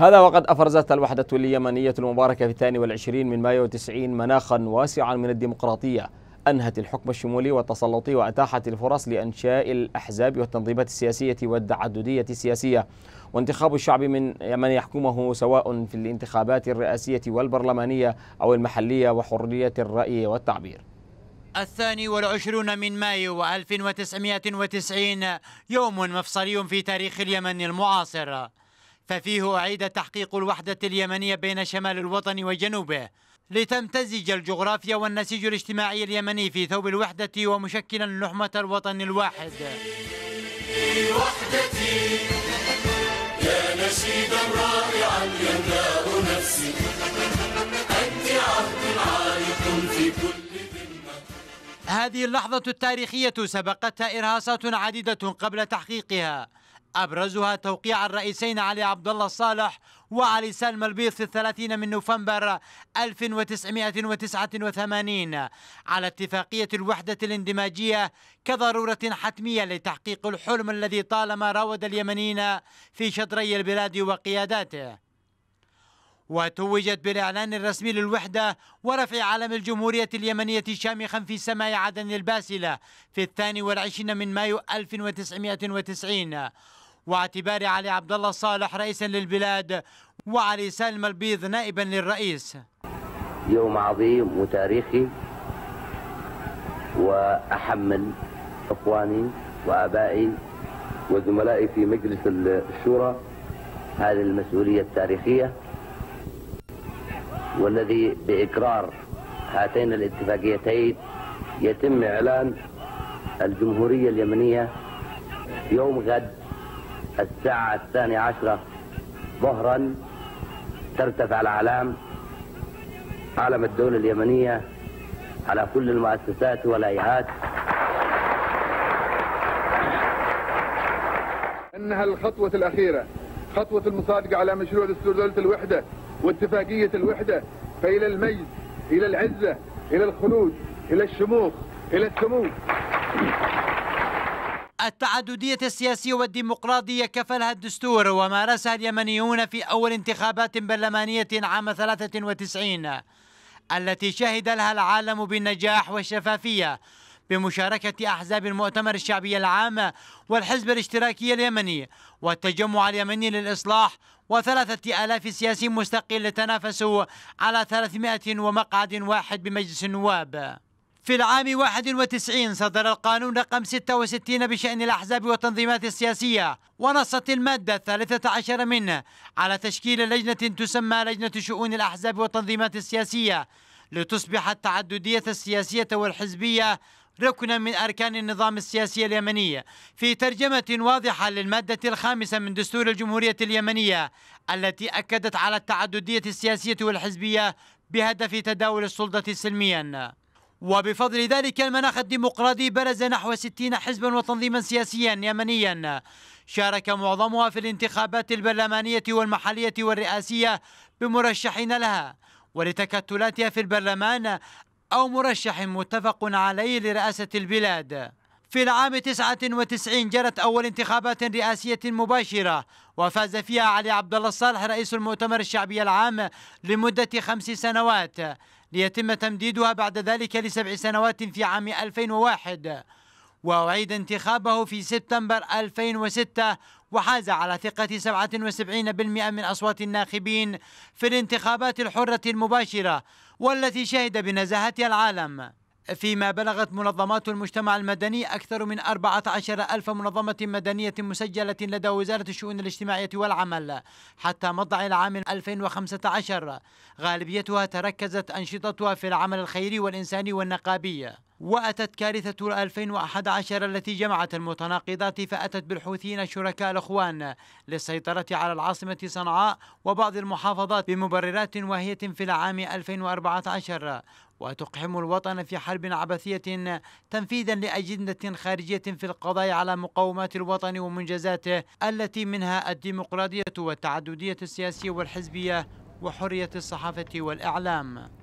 هذا وقد أفرزت الوحدة اليمنية المباركة في الثاني والعشرين من مايو 90 مناخا واسعا من الديمقراطية أنهت الحكم الشمولي والتسلطي وأتاحت الفرص لأنشاء الأحزاب والتنظيمات السياسية والتعددية السياسية وانتخاب الشعب من من يحكمه سواء في الانتخابات الرئاسية والبرلمانية أو المحلية وحرية الرأي والتعبير الثاني والعشرون من مايو 1990 يوم مفصلي في تاريخ اليمن المعاصر ففيه أعيد تحقيق الوحدة اليمنية بين شمال الوطن وجنوبه لتمتزج الجغرافيا والنسيج الاجتماعي اليمني في ثوب الوحدة ومشكلا لحمة الوطن الواحد وحدتي يا نشيدا رائعا نفسي أنت عهد عالق في كل هذه اللحظة التاريخية سبقتها إرهاصات عديدة قبل تحقيقها أبرزها توقيع الرئيسين علي عبد الله صالح وعلي سالم البيض في الثلاثين من نوفمبر 1989 على اتفاقية الوحدة الاندماجية كضرورة حتمية لتحقيق الحلم الذي طالما راود اليمنيين في شطري البلاد وقياداته وتوجت بالإعلان الرسمي للوحدة ورفع علم الجمهورية اليمنية شامخا في سماء عدن الباسلة في الثاني والعشرين من مايو 1990 واعتبار علي عبد الله صالح رئيسا للبلاد وعلي سالم البيض نائبا للرئيس يوم عظيم وتاريخي وأحمل إخواني وأبائي وزملائي في مجلس الشورى هذه المسؤولية التاريخية والذي بإقرار هاتين الاتفاقيتين يتم إعلان الجمهورية اليمنية يوم غد الساعة الثانية عشرة ظهرا ترتفع الأعلام علم الدولة اليمنية على كل المؤسسات والأيهات انها الخطوة الاخيرة خطوة المصادقة على مشروع دستور دولة الوحدة واتفاقية الوحدة فإلى المجد إلى العزة إلى الخلود إلى الشموخ إلى السمو التعددية السياسية والديمقراطية كفلها الدستور ومارسها اليمنيون في أول انتخابات برلمانية عام 93 التي شهد لها العالم بالنجاح والشفافية بمشاركة أحزاب المؤتمر الشعبي العام والحزب الاشتراكي اليمني والتجمع اليمني للإصلاح وثلاثة آلاف سياسي مستقل تنافسوا على 300 ومقعد واحد بمجلس النواب في العام 91 صدر القانون رقم 66 بشأن الأحزاب والتنظيمات السياسية ونصت المادة 13 منه على تشكيل لجنة تسمى لجنة شؤون الأحزاب والتنظيمات السياسية لتصبح التعددية السياسية والحزبية ركنا من أركان النظام السياسي اليمني في ترجمة واضحة للمادة الخامسة من دستور الجمهورية اليمنية التي أكدت على التعددية السياسية والحزبية بهدف تداول السلطة سلمياً وبفضل ذلك المناخ الديمقراطي برز نحو 60 حزبا وتنظيما سياسيا يمنيا شارك معظمها في الانتخابات البرلمانية والمحلية والرئاسية بمرشحين لها ولتكتلاتها في البرلمان أو مرشح متفق عليه لرئاسة البلاد في العام 99 جرت أول انتخابات رئاسية مباشرة وفاز فيها علي عبد الله الصالح رئيس المؤتمر الشعبي العام لمدة خمس سنوات ليتم تمديدها بعد ذلك لسبع سنوات في عام 2001 وأعيد انتخابه في سبتمبر 2006 وحاز على ثقة 77% من أصوات الناخبين في الانتخابات الحرة المباشرة والتي شهد بنزاهتها العالم فيما بلغت منظمات المجتمع المدني أكثر من 14 ألف منظمة مدنية مسجلة لدى وزارة الشؤون الاجتماعية والعمل حتى مطلع العام 2015 غالبيتها تركزت أنشطتها في العمل الخيري والإنساني والنقابي وأتت كارثة 2011 التي جمعت المتناقضات فأتت بالحوثيين شركاء الأخوان للسيطرة على العاصمة صنعاء وبعض المحافظات بمبررات واهية في العام 2014 وتقحم الوطن في حرب عبثية تنفيذا لأجندة خارجية في القضاء على مقومات الوطن ومنجزاته التي منها الديمقراطية والتعددية السياسية والحزبية وحرية الصحافة والإعلام